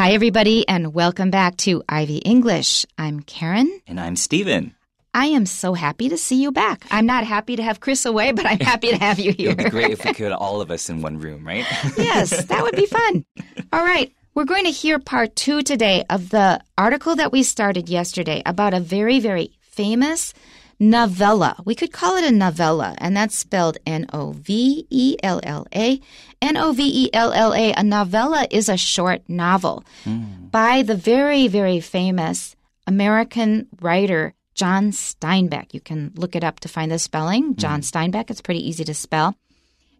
Hi, everybody, and welcome back to Ivy English. I'm Karen. And I'm Stephen. I am so happy to see you back. I'm not happy to have Chris away, but I'm happy to have you here. it would be great if we could all of us in one room, right? yes, that would be fun. All right. We're going to hear part two today of the article that we started yesterday about a very, very famous novella. We could call it a novella, and that's spelled N O V E L L A. N O V E L L A. A novella is a short novel mm. by the very, very famous American writer John Steinbeck. You can look it up to find the spelling. Hmm. John mm. Steinbeck. It's pretty easy to spell.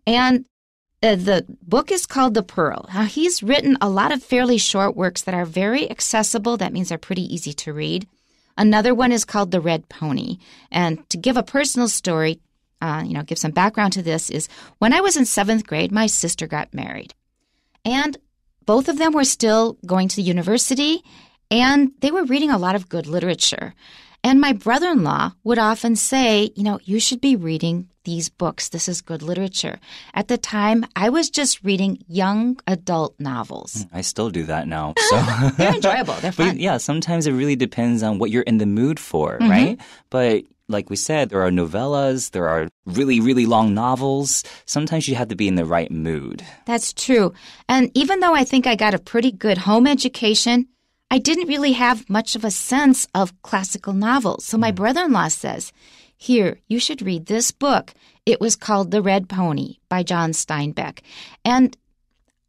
And uh, the book is called The Pearl. Now, he's written a lot of fairly short works that are very accessible. That means they're pretty easy to read. Another one is called The Red Pony. And to give a personal story, uh, you know, give some background to this is when I was in seventh grade, my sister got married. And both of them were still going to university and they were reading a lot of good literature. And my brother in law would often say, you know, you should be reading these books. This is good literature. At the time, I was just reading young adult novels. Hmm, I still do that now. So they're enjoyable. They're fun. But yeah, sometimes it really depends on what you're in the mood for, mm-hmm. right? But like we said, there are novellas, there are really, really long novels. Sometimes you have to be in the right mood. That's true. And even though I think I got a pretty good home education, I didn't really have much of a sense of classical novels. So my hmm. brother in law says, Here, you should read this book. It was called The Red Pony by John Steinbeck. And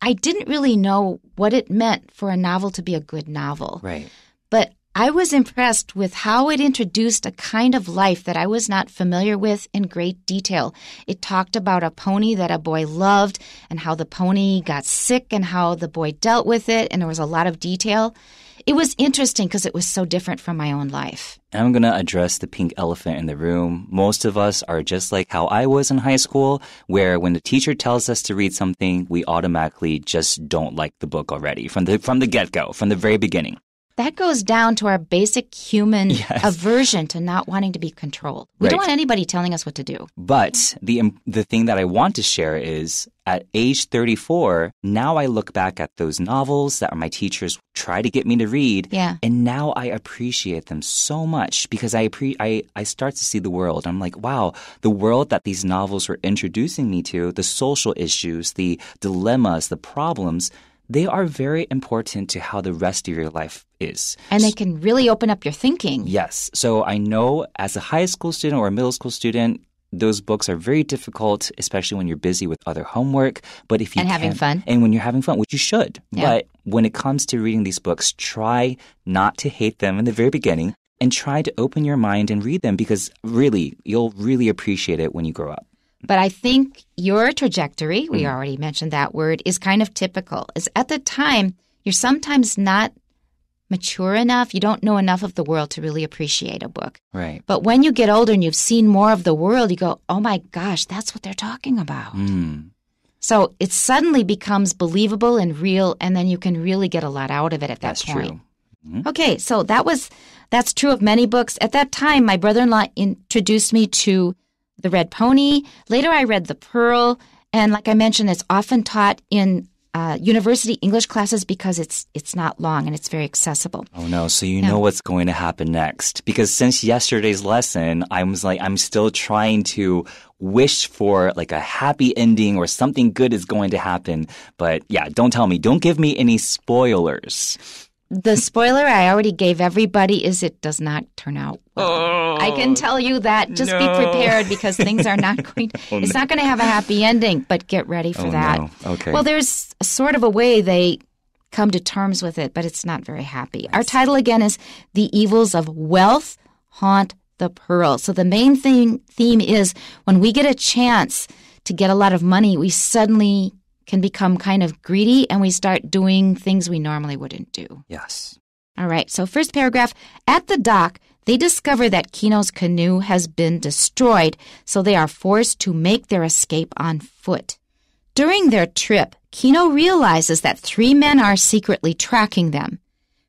I didn't really know what it meant for a novel to be a good novel. Right. But I was impressed with how it introduced a kind of life that I was not familiar with in great detail. It talked about a pony that a boy loved and how the pony got sick and how the boy dealt with it, and there was a lot of detail it was interesting because it was so different from my own life. I'm going to address the pink elephant in the room. Most of us are just like how I was in high school, where when the teacher tells us to read something, we automatically just don't like the book already from the, from the get go, from the very beginning. That goes down to our basic human yes. aversion to not wanting to be controlled. We right. don't want anybody telling us what to do. But the the thing that I want to share is at age 34, now I look back at those novels that my teachers try to get me to read. Yeah. And now I appreciate them so much because I, I, I start to see the world. I'm like, wow, the world that these novels were introducing me to, the social issues, the dilemmas, the problems, they are very important to how the rest of your life is. And they can really open up your thinking. Yes. So I know as a high school student or a middle school student, those books are very difficult, especially when you're busy with other homework. But if you and having fun, and when you're having fun, which you should, yeah. but when it comes to reading these books, try not to hate them in the very beginning, and try to open your mind and read them because really, you'll really appreciate it when you grow up. But I think your trajectory, we mm. already mentioned that word, is kind of typical. Is at the time you're sometimes not mature enough, you don't know enough of the world to really appreciate a book. Right. But when you get older and you've seen more of the world, you go, oh my gosh, that's what they're talking about. Mm. So it suddenly becomes believable and real, and then you can really get a lot out of it at that that's point. True. Mm-hmm. Okay, so that was that's true of many books. At that time, my brother-in-law introduced me to The Red Pony. Later I read The Pearl, and like I mentioned, it's often taught in uh, university English classes because it's it's not long and it's very accessible. Oh no! So you know what's going to happen next because since yesterday's lesson, I was like, I'm still trying to wish for like a happy ending or something good is going to happen. But yeah, don't tell me. Don't give me any spoilers the spoiler I already gave everybody is it does not turn out well. Oh, I can oh, tell you that. Just no. be prepared because things are not going. oh, it's no. not going to have a happy ending. But get ready for oh, that. No. Okay. Well, there's sort of a way they come to terms with it, but it's not very happy. Our title again is "The Evils of Wealth Haunt the Pearl." So the main thing theme is when we get a chance to get a lot of money, we suddenly can become kind of greedy and we start doing things we normally wouldn't do. Yes. All right, so first paragraph at the dock, they discover that Kino's canoe has been destroyed, so they are forced to make their escape on foot. During their trip, Kino realizes that three men are secretly tracking them.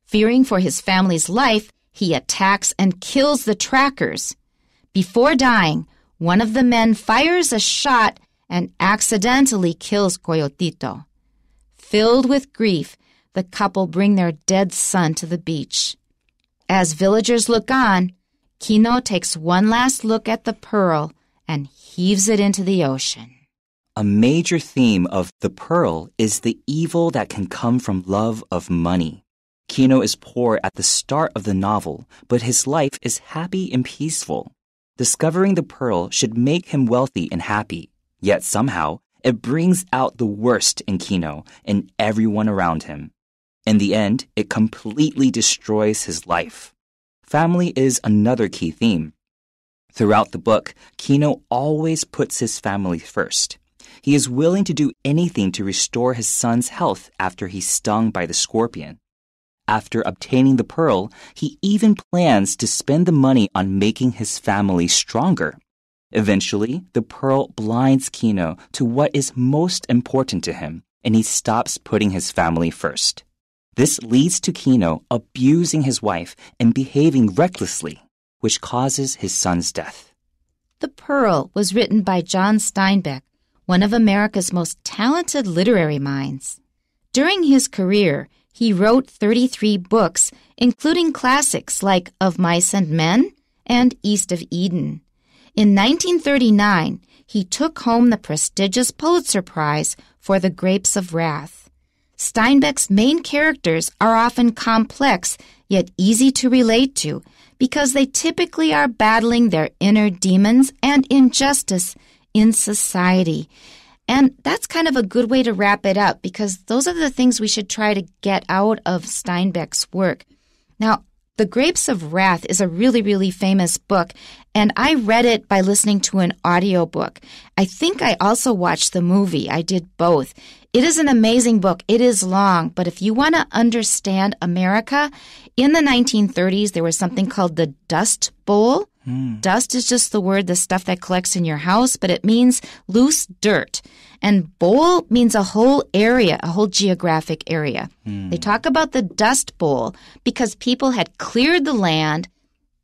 Fearing for his family's life, he attacks and kills the trackers. Before dying, one of the men fires a shot and accidentally kills Coyotito. Filled with grief, the couple bring their dead son to the beach. As villagers look on, Kino takes one last look at the pearl and heaves it into the ocean. A major theme of The Pearl is the evil that can come from love of money. Kino is poor at the start of the novel, but his life is happy and peaceful. Discovering the pearl should make him wealthy and happy. Yet somehow, it brings out the worst in Kino and everyone around him. In the end, it completely destroys his life. Family is another key theme. Throughout the book, Kino always puts his family first. He is willing to do anything to restore his son's health after he's stung by the scorpion. After obtaining the pearl, he even plans to spend the money on making his family stronger. Eventually, the pearl blinds Kino to what is most important to him, and he stops putting his family first. This leads to Kino abusing his wife and behaving recklessly, which causes his son's death. The Pearl was written by John Steinbeck, one of America's most talented literary minds. During his career, he wrote 33 books, including classics like Of Mice and Men and East of Eden. In 1939, he took home the prestigious Pulitzer Prize for The Grapes of Wrath. Steinbeck's main characters are often complex yet easy to relate to because they typically are battling their inner demons and injustice in society. And that's kind of a good way to wrap it up because those are the things we should try to get out of Steinbeck's work. Now, the Grapes of Wrath is a really, really famous book, and I read it by listening to an audiobook. I think I also watched the movie. I did both. It is an amazing book. It is long, but if you want to understand America, in the 1930s, there was something called the Dust Bowl. Dust is just the word, the stuff that collects in your house, but it means loose dirt. And bowl means a whole area, a whole geographic area. Mm. They talk about the dust bowl because people had cleared the land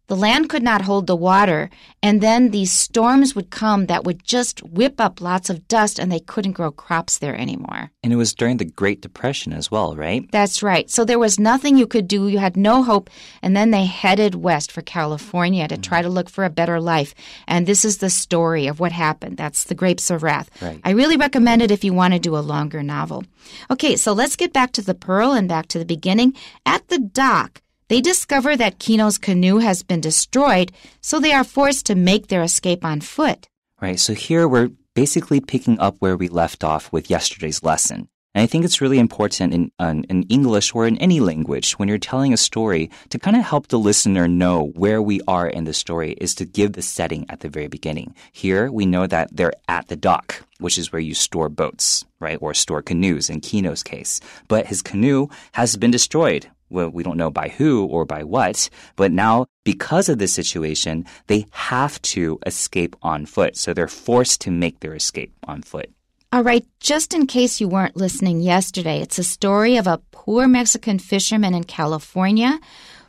the land could not hold the water, and then these storms would come that would just whip up lots of dust, and they couldn't grow crops there anymore. And it was during the Great Depression as well, right? That's right. So there was nothing you could do, you had no hope, and then they headed west for California to mm. try to look for a better life. And this is the story of what happened. That's The Grapes of Wrath. Right. I really recommend it if you want to do a longer novel. Okay, so let's get back to the pearl and back to the beginning. At the dock, they discover that Kino's canoe has been destroyed, so they are forced to make their escape on foot. Right, so here we're basically picking up where we left off with yesterday's lesson. And I think it's really important in, in, uh, in, English or in any language when you're telling a story to kind of help the listener know where we are in the story is to give the setting at the very beginning. Here, we know that they're at the dock, which is where you store boats, right? Or store canoes in Kino's case. But his canoe has been destroyed, well, we don't know by who or by what, but now because of this situation, they have to escape on foot. So they're forced to make their escape on foot. All right, just in case you weren't listening yesterday, it's a story of a poor Mexican fisherman in California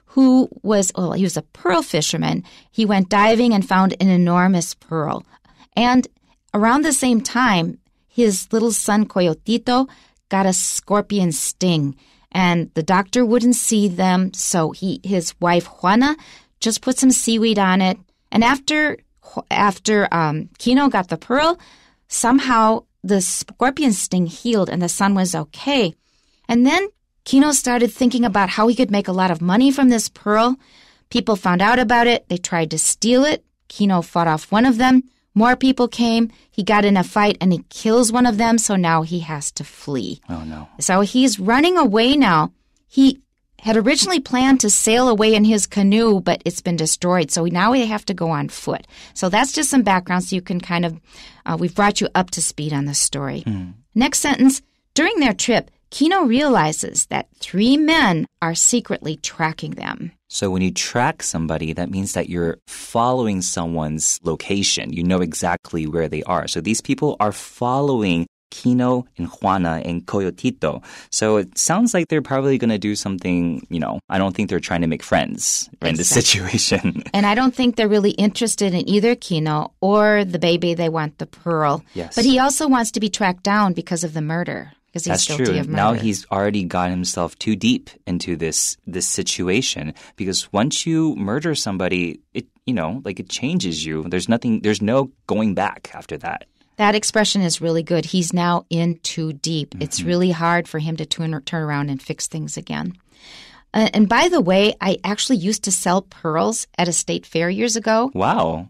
who was, well, he was a pearl fisherman. He went diving and found an enormous pearl. And around the same time, his little son Coyotito got a scorpion sting and the doctor wouldn't see them, so he his wife Juana just put some seaweed on it. And after after um, Kino got the pearl, somehow the scorpion sting healed and the son was okay. And then Kino started thinking about how he could make a lot of money from this pearl. People found out about it. They tried to steal it. Kino fought off one of them. More people came. He got in a fight and he kills one of them, so now he has to flee. Oh, no. So he's running away now. He had originally planned to sail away in his canoe, but it's been destroyed. So now we have to go on foot. So that's just some background so you can kind of, uh, we've brought you up to speed on the story. Mm. Next sentence During their trip, Kino realizes that three men are secretly tracking them. So, when you track somebody, that means that you're following someone's location. You know exactly where they are. So, these people are following Kino and Juana and Coyotito. So it sounds like they're probably going to do something, you know, I don't think they're trying to make friends exactly. in this situation. and I don't think they're really interested in either Kino or the baby. They want the pearl. Yes. But he also wants to be tracked down because of the murder because he's That's guilty true. of murder. Now he's already got himself too deep into this this situation because once you murder somebody, it you know, like it changes you. There's nothing there's no going back after that. That expression is really good. He's now in too deep. Mm-hmm. It's really hard for him to turn, turn around and fix things again. Uh, and by the way, I actually used to sell pearls at a state fair years ago. Wow.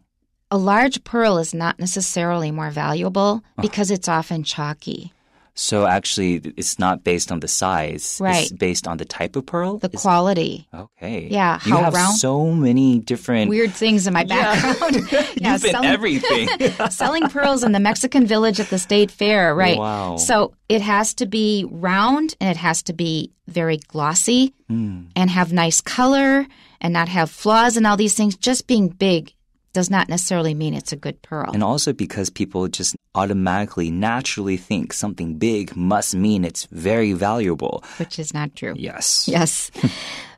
A large pearl is not necessarily more valuable because it's often chalky. So actually, it's not based on the size. Right. It's based on the type of pearl. The it's, quality. Okay. Yeah. you have round? so many different weird things in my background. Yeah. yeah You've selling, everything. selling pearls in the Mexican village at the state fair. Right. Wow. So it has to be round and it has to be very glossy mm. and have nice color and not have flaws and all these things. Just being big does not necessarily mean it's a good pearl. And also because people just automatically, naturally think something big must mean it's very valuable. Which is not true. Yes. Yes.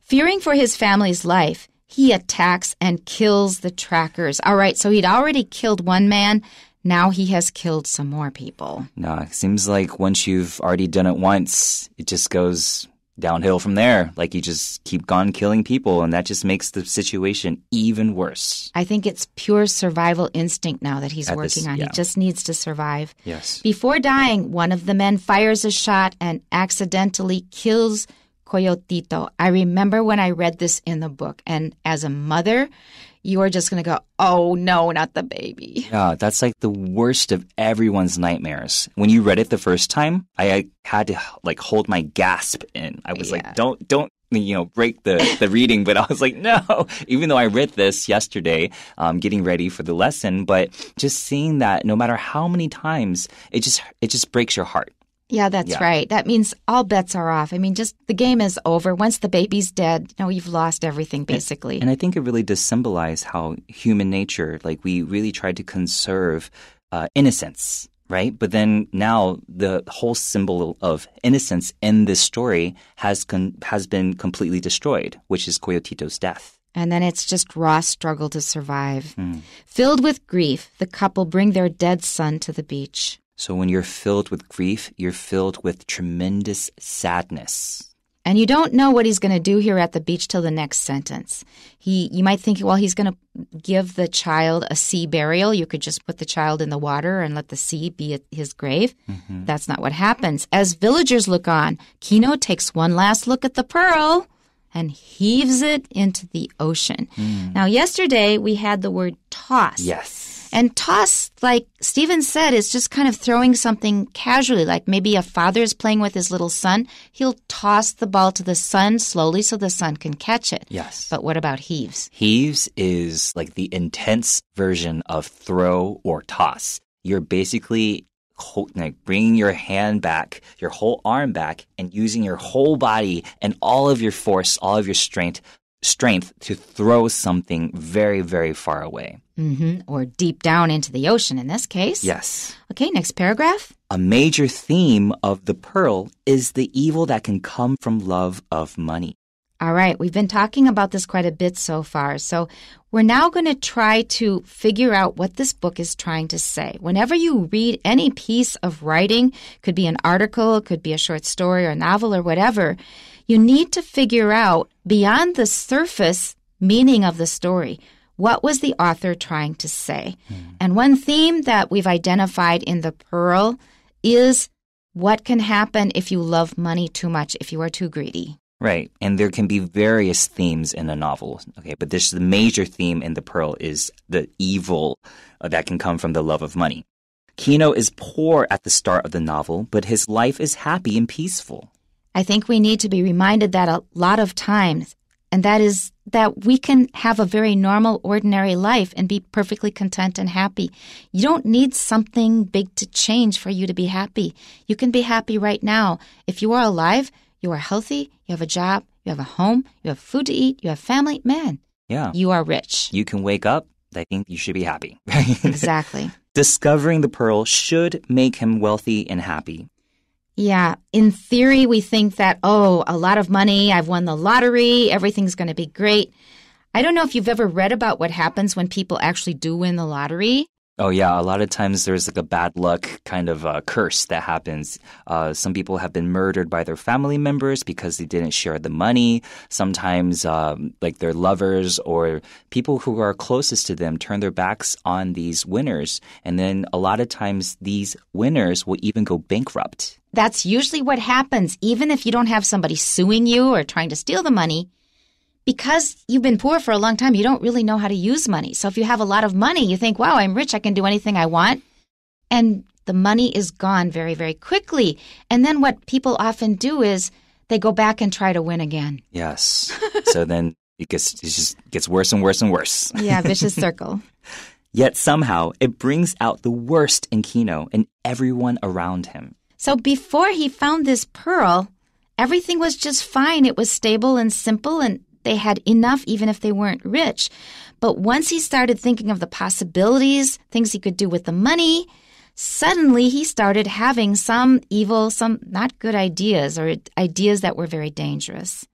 Fearing for his family's life, he attacks and kills the trackers. All right, so he'd already killed one man. Now he has killed some more people. No, it seems like once you've already done it once, it just goes downhill from there. Like you just keep on killing people, and that just makes the situation even worse. I think it's pure survival instinct now that he's At working this, on. Yeah. He just needs to survive. Yes. Before dying, one of the men fires a shot and accidentally kills Coyotito. I remember when I read this in the book, and as a mother, you are just going to go, oh no, not the baby. Yeah, that's like the worst of everyone's nightmares. When you read it the first time, I, I had to like hold my gasp in. I was yeah. like, don't, don't. You know, break the, the reading, but I was like, no, even though I read this yesterday, um, getting ready for the lesson, but just seeing that no matter how many times, it just, it just breaks your heart. Yeah, that's yeah. right. That means all bets are off. I mean, just the game is over. Once the baby's dead, you know, you've lost everything basically. And, and I think it really does symbolize how human nature, like we really tried to conserve uh, innocence, right? But then now the whole symbol of innocence in this story has has been completely destroyed, which is Coyotito's death. And then it's just raw struggle to survive. Mm. Filled with grief, the couple bring their dead son to the beach. So when you're filled with grief, you're filled with tremendous sadness. And you don't know what he's going to do here at the beach till the next sentence. He, you might think, well, he's going to give the child a sea burial. You could just put the child in the water and let the sea be his grave. Mm-hmm. That's not what happens. As villagers look on, Kino takes one last look at the pearl and heaves it into the ocean. Mm. Now, yesterday we had the word toss. Yes. And toss, like Steven said, is just kind of throwing something casually, like maybe a father is playing with his little son. He'll toss the ball to the son slowly so the son can catch it. Yes. But what about heaves? Heaves is like the intense version of throw or toss. You're basically like bringing your hand back, your whole arm back, and using your whole body and all of your force, all of your strength, strength to throw something very, very far away. Mm -hmm. Or deep down into the ocean in this case. Yes. Okay, next paragraph. A major theme of The Pearl is the evil that can come from love of money. All right, we've been talking about this quite a bit so far. So we're now going to try to figure out what this book is trying to say. Whenever you read any piece of writing, could be an article, it could be a short story or a novel or whatever, you need to figure out beyond the surface meaning of the story. What was the author trying to say? Mm. And one theme that we've identified in the Pearl is what can happen if you love money too much, if you are too greedy. Right. And there can be various themes in a novel. Okay. But this the major theme in The Pearl is the evil that can come from the love of money. Kino is poor at the start of the novel, but his life is happy and peaceful. I think we need to be reminded that a lot of times, and that is that we can have a very normal, ordinary life and be perfectly content and happy. You don't need something big to change for you to be happy. You can be happy right now. If you are alive, you are healthy, you have a job, you have a home, you have food to eat, you have family, man. Yeah. You are rich. You can wake up. I think you should be happy. exactly. Discovering the pearl should make him wealthy and happy. Yeah. In theory, we think that, oh, a lot of money, I've won the lottery, everything's going to be great. I don't know if you've ever read about what happens when people actually do win the lottery. Oh, yeah. A lot of times there's like a bad luck kind of uh, curse that happens. Uh, some people have been murdered by their family members because they didn't share the money. Sometimes, um, like their lovers or people who are closest to them turn their backs on these winners. And then a lot of times these winners will even go bankrupt that's usually what happens, even if you don't have somebody suing you or trying to steal the money. Because you've been poor for a long time, you don't really know how to use money. So if you have a lot of money, you think, wow, I'm rich, I can do anything I want. And the money is gone very, very quickly. And then what people often do is they go back and try to win again. Yes. so then it gets it just gets worse and worse and worse. Yeah, vicious circle. Yet somehow it brings out the worst in Kino and everyone around him. So before he found this pearl, everything was just fine. It was stable and simple, and they had enough even if they weren't rich. But once he started thinking of the possibilities, things he could do with the money, suddenly he started having some evil, some not good ideas or ideas that were very dangerous.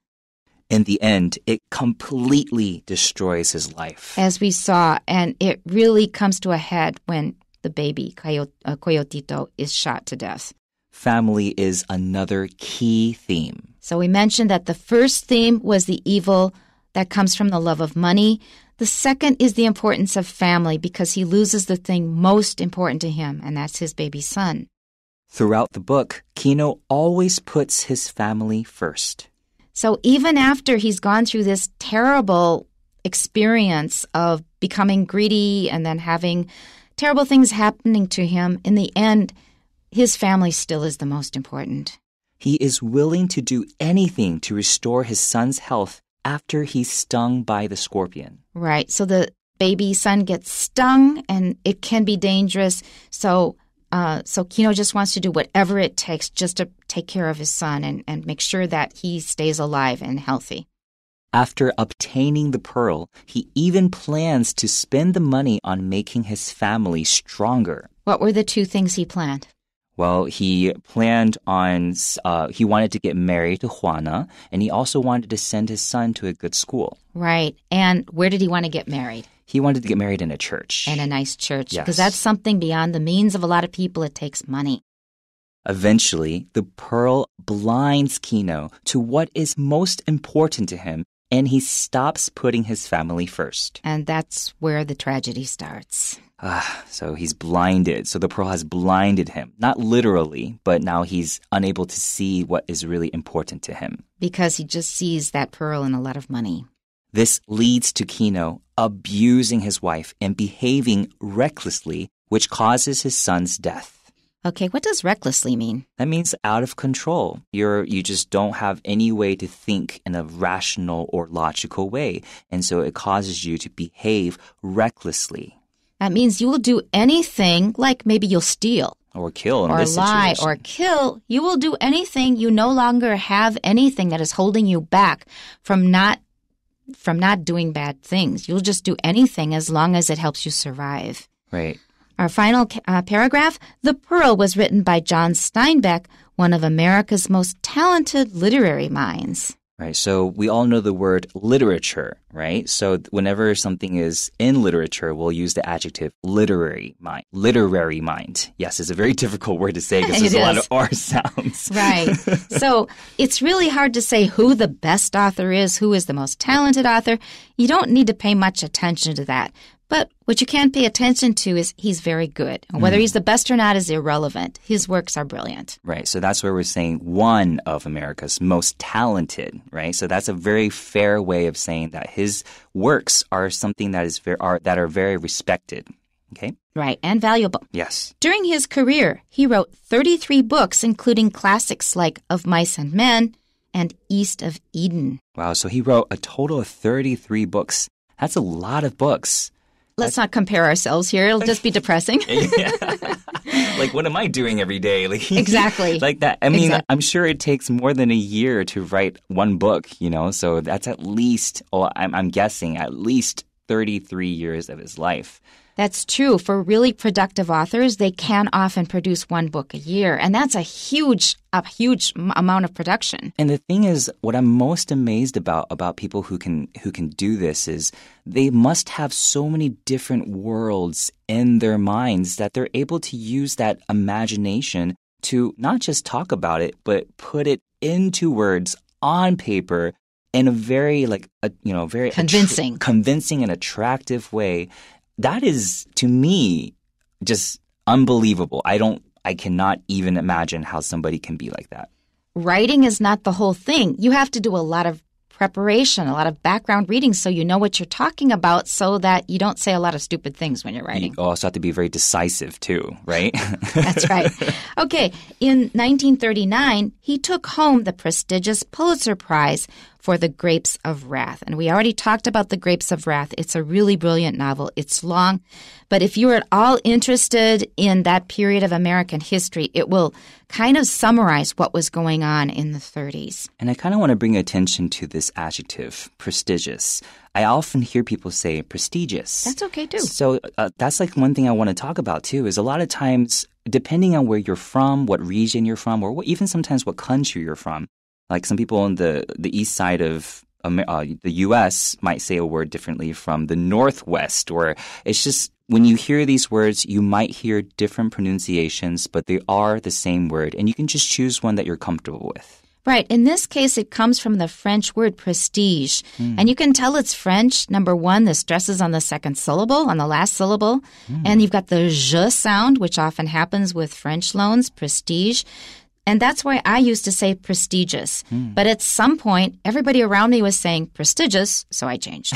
In the end, it completely destroys his life. As we saw, and it really comes to a head when the baby, uh, Coyotito, is shot to death family is another key theme. So we mentioned that the first theme was the evil that comes from the love of money. The second is the importance of family because he loses the thing most important to him, and that's his baby son. Throughout the book, Kino always puts his family first. So even after he's gone through this terrible experience of becoming greedy and then having terrible things happening to him, in the end, his family still is the most important. He is willing to do anything to restore his son's health after he's stung by the scorpion. Right. So the baby son gets stung and it can be dangerous. So uh, so Kino just wants to do whatever it takes just to take care of his son and, and make sure that he stays alive and healthy. After obtaining the pearl, he even plans to spend the money on making his family stronger. What were the two things he planned? Well, he planned on, uh, he wanted to get married to Juana, and he also wanted to send his son to a good school. Right. And where did he want to get married? He wanted to get married in a church. In a nice church. Because yes. that's something beyond the means of a lot of people. It takes money. Eventually, the pearl blinds Kino to what is most important to him, and he stops putting his family first. And that's where the tragedy starts. Ah, so he's blinded. So the pearl has blinded him. Not literally, but now he's unable to see what is really important to him. Because he just sees that pearl and a lot of money. This leads to Kino abusing his wife and behaving recklessly, which causes his son's death. Okay, what does recklessly mean? That means out of control. You're you just don't have any way to think in a rational or logical way, and so it causes you to behave recklessly. That means you will do anything, like maybe you'll steal. Or kill or lie situation. or kill. You will do anything. You no longer have anything that is holding you back from not from not doing bad things. You'll just do anything as long as it helps you survive. Right. Our final uh, paragraph The Pearl was written by John Steinbeck, one of America's most talented literary minds. Right, so we all know the word literature, right? So whenever something is in literature, we'll use the adjective literary mind. Literary mind. Yes, it's a very difficult word to say because there's is. a lot of R sounds. right. so it's really hard to say who the best author is, who is the most talented author. You don't need to pay much attention to that. But what you can't pay attention to is he's very good. Whether mm. he's the best or not is irrelevant. His works are brilliant. Right. So that's where we're saying one of America's most talented, right? So that's a very fair way of saying that his works are something that is are, that are very respected. Okay. Right, and valuable. Yes. During his career, he wrote 33 books, including classics like Of Mice and Men and East of Eden. Wow, so he wrote a total of 33 books. That's a lot of books let's not compare ourselves here. It'll just be depressing. like, what am I doing every day? Like, exactly. like that. I mean, exactly. I'm sure it takes more than a year to write one book, you know? So that's at least, or I'm, I'm guessing, at least 33 years of his life. That's true. For really productive authors, they can often produce one book a year, and that's a huge a huge amount of production. And the thing is what I'm most amazed about about people who can who can do this is they must have so many different worlds in their minds that they're able to use that imagination to not just talk about it but put it into words on paper in a very like a, you know very convincing convincing and attractive way that is to me just unbelievable. I don't I cannot even imagine how somebody can be like that. Writing is not the whole thing. You have to do a lot of preparation, a lot of background reading so you know what you're talking about so that you don't say a lot of stupid things when you're writing. You also have to be very decisive too, right? That's right. Okay, in 1939, he took home the prestigious Pulitzer Prize for the grapes of wrath. And we already talked about the grapes of wrath. It's a really brilliant novel. It's long, but if you are at all interested in that period of American history, it will kind of summarize what was going on in the 30s. And I kind of want to bring attention to this adjective, prestigious. I often hear people say prestigious. That's okay too. So uh, that's like one thing I want to talk about too is a lot of times depending on where you're from, what region you're from, or what, even sometimes what country you're from, like some people on the the east side of uh, the U.S. might say a word differently from the Northwest, or it's just when you hear these words, you might hear different pronunciations, but they are the same word, and you can just choose one that you're comfortable with. Right. In this case, it comes from the French word prestige. Mm. And you can tell it's French. Number one, the stress is on the second syllable, on the last syllable. Mm. And you've got the je sound, which often happens with French loans, prestige. And that's why I used to say prestigious. Hmm. But at some point, everybody around me was saying prestigious, so I changed.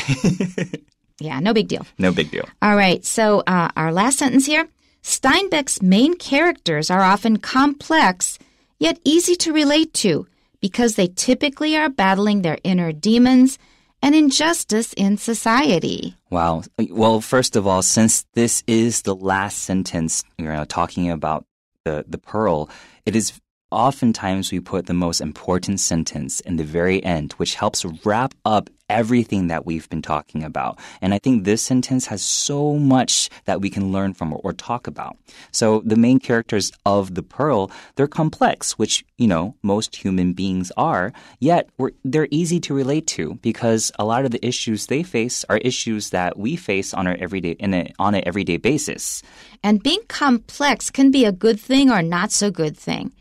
yeah, no big deal. No big deal. All right, so uh, our last sentence here Steinbeck's main characters are often complex, yet easy to relate to, because they typically are battling their inner demons and injustice in society. Wow. Well, first of all, since this is the last sentence, you know, talking about the, the pearl, it is Oftentimes, we put the most important sentence in the very end, which helps wrap up everything that we've been talking about. And I think this sentence has so much that we can learn from or, talk about. So the main characters of The Pearl, they're complex, which, you know, most human beings are, yet they're easy to relate to because a lot of the issues they face are issues that we face on our everyday, a, on an everyday basis. And being complex can be a good thing or not so good thing.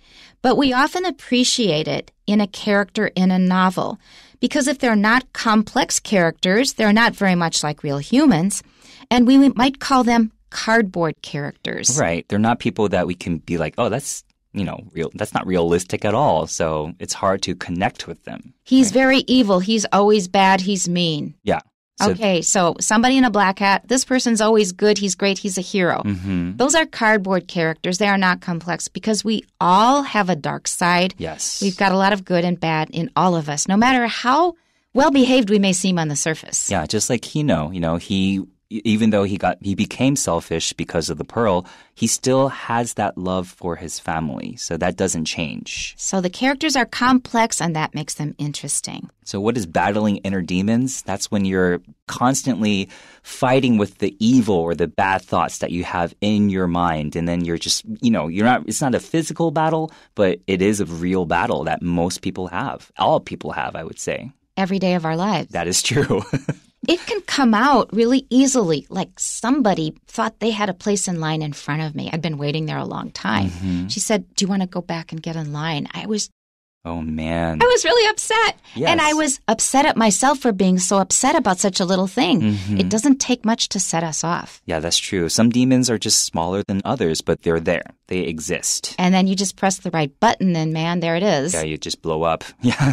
But we often appreciate it in a character in a novel because if they're not complex characters, they're not very much like real humans, and we might call them cardboard characters. Right. They're not people that we can be like, oh, that's you know, real, that's not realistic at all. So it's hard to connect with them. He's right? very evil. He's always bad. He's mean. Yeah. So okay, so somebody in a black hat, this person's always good, he's great, he's a hero. Mm -hmm. Those are cardboard characters. They are not complex because we all have a dark side. Yes. We've got a lot of good and bad in all of us, no matter how well behaved we may seem on the surface. Yeah, just like Hino, you know, he even though he got he became selfish because of the pearl, he still has that love for his family. So that doesn't change. So the characters are complex and that makes them interesting. So what is battling inner demons? That's when you're constantly fighting with the evil or the bad thoughts that you have in your mind and then you're just, you know, you're not it's not a physical battle, but it is a real battle that most people have. All people have, I would say. Every day of our lives. That is true. it can come out really easily. Like somebody thought they had a place in line in front of me. I'd been waiting there a long time. Mm-hmm. She said, Do you want to go back and get in line? I was Oh man. I was really upset. Yes. And I was upset at myself for being so upset about such a little thing. Mm-hmm. It doesn't take much to set us off. Yeah, that's true. Some demons are just smaller than others, but they're there. They exist. And then you just press the right button and man, there it is. Yeah, you just blow up. Yeah.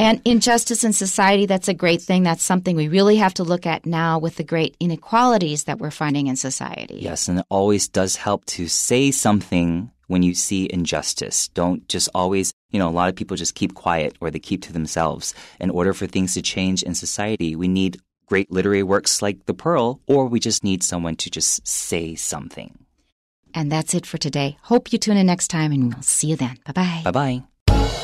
and injustice in society, that's a great thing. That's something we really have to look at now with the great inequalities that we're finding in society. Yes, and it always does help to say something when you see injustice. Don't just always, you know, a lot of people just keep quiet or they keep to themselves. In order for things to change in society, we need great literary works like The Pearl, or we just need someone to just say something. And that's it for today. Hope you tune in next time and we'll see you then. Bye bye. Bye bye.